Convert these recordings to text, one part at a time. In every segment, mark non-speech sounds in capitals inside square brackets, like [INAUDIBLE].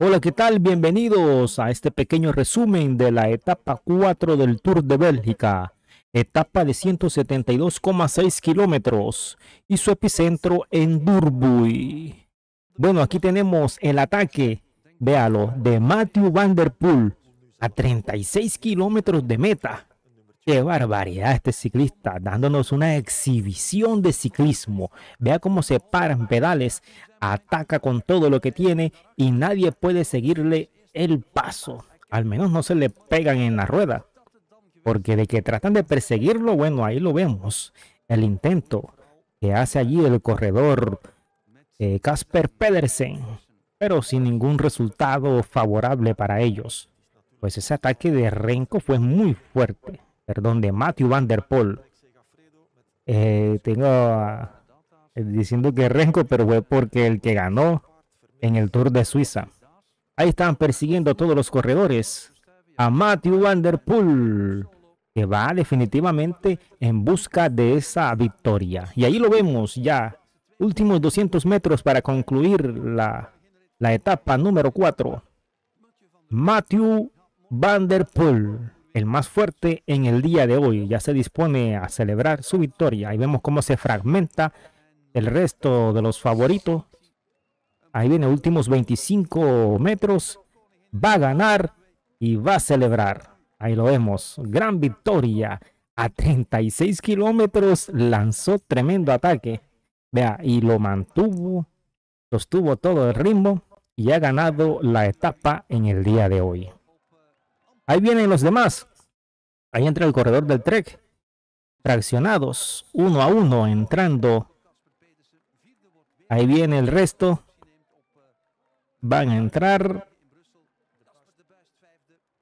Hola, ¿qué tal? Bienvenidos a este pequeño resumen de la etapa 4 del Tour de Bélgica, etapa de 172,6 kilómetros y su epicentro en Durbuy. Bueno, aquí tenemos el ataque, véalo, de Matthew Van Der Poel a 36 kilómetros de meta. Qué barbaridad este ciclista, dándonos una exhibición de ciclismo. Vea cómo se paran pedales, ataca con todo lo que tiene y nadie puede seguirle el paso. Al menos no se le pegan en la rueda. Porque de que tratan de perseguirlo, bueno, ahí lo vemos. El intento que hace allí el corredor eh, Casper Pedersen, pero sin ningún resultado favorable para ellos. Pues ese ataque de Renko fue muy fuerte perdón, de Matthew Van Der Poel. Eh, tengo eh, diciendo que Renko, pero fue porque el que ganó en el Tour de Suiza. Ahí están persiguiendo a todos los corredores a Matthew Van Der Poel, que va definitivamente en busca de esa victoria. Y ahí lo vemos ya, últimos 200 metros para concluir la, la etapa número 4. Matthew Van Der Poel el más fuerte en el día de hoy. Ya se dispone a celebrar su victoria. Ahí vemos cómo se fragmenta el resto de los favoritos. Ahí viene últimos 25 metros. Va a ganar y va a celebrar. Ahí lo vemos. Gran victoria. A 36 kilómetros lanzó tremendo ataque. Vea, y lo mantuvo. Sostuvo todo el ritmo y ha ganado la etapa en el día de hoy. Ahí vienen los demás. Ahí entra el corredor del Trek. Traccionados, uno a uno, entrando. Ahí viene el resto. Van a entrar.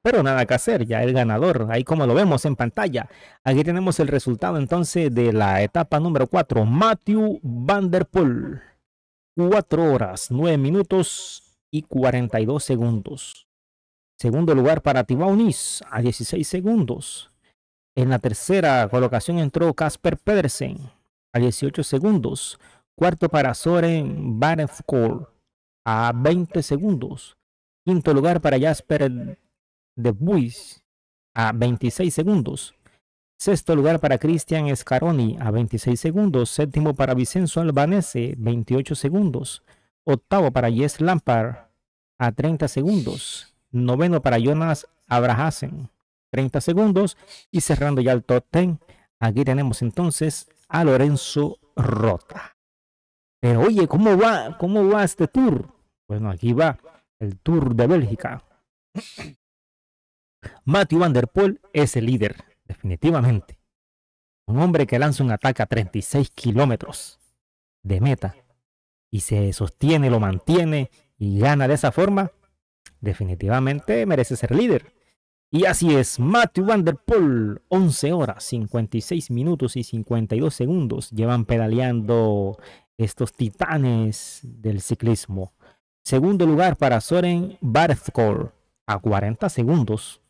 Pero nada que hacer, ya el ganador, ahí como lo vemos en pantalla. Aquí tenemos el resultado entonces de la etapa número 4, Matthew Van Der Poel. 4 horas, 9 minutos y 42 segundos. Segundo lugar para Tibaunis a 16 segundos. En la tercera colocación entró Casper Pedersen a 18 segundos. Cuarto para Soren Barenfkor a 20 segundos. Quinto lugar para Jasper De Buis a 26 segundos. Sexto lugar para Cristian Scaroni a 26 segundos. Séptimo para Vicenzo Albanese, 28 segundos. Octavo para Jess Lampard a 30 segundos noveno para Jonas Abrahasen, 30 segundos. Y cerrando ya el top 10, aquí tenemos entonces a Lorenzo Rota. Pero oye, ¿cómo va, cómo va este tour? Bueno, aquí va el tour de Bélgica. [CLEARS THROAT] Matthew Van Der Poel es el líder, definitivamente. Un hombre que lanza un ataque a 36 kilómetros de meta y se sostiene, lo mantiene y gana de esa forma, definitivamente merece ser líder. Y así es, Matthew Van Der Poel, 11 horas, 56 minutos y 52 segundos llevan pedaleando estos titanes del ciclismo. Segundo lugar para Soren Barthkor, a 40 segundos.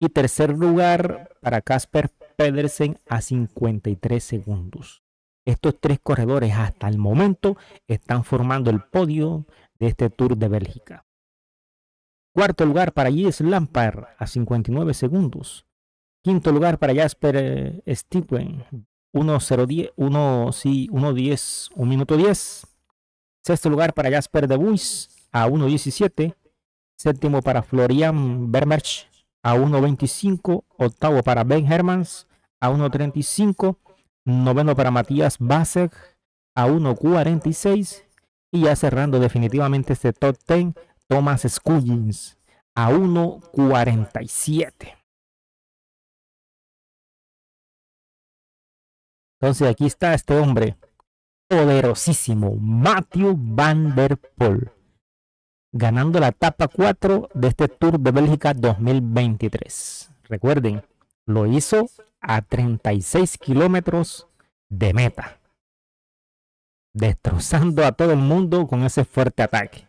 Y tercer lugar para Casper Pedersen a 53 segundos. Estos tres corredores hasta el momento están formando el podio de este Tour de Bélgica. Cuarto lugar para Yves Lampard a 59 segundos. Quinto lugar para Jasper Stephen, 1 1 sí, minuto 10. Sexto lugar para Jasper De a 1 17. Séptimo para Florian Bermerch a 1.25. Octavo para Ben Hermans a 1.35. Noveno para Matías Basek a 1.46. Y ya cerrando definitivamente este top 10 Thomas Scullins a 1.47. Entonces aquí está este hombre poderosísimo, Matthew Van Der Poel, ganando la etapa 4 de este Tour de Bélgica 2023. Recuerden, lo hizo a 36 kilómetros de meta, destrozando a todo el mundo con ese fuerte ataque.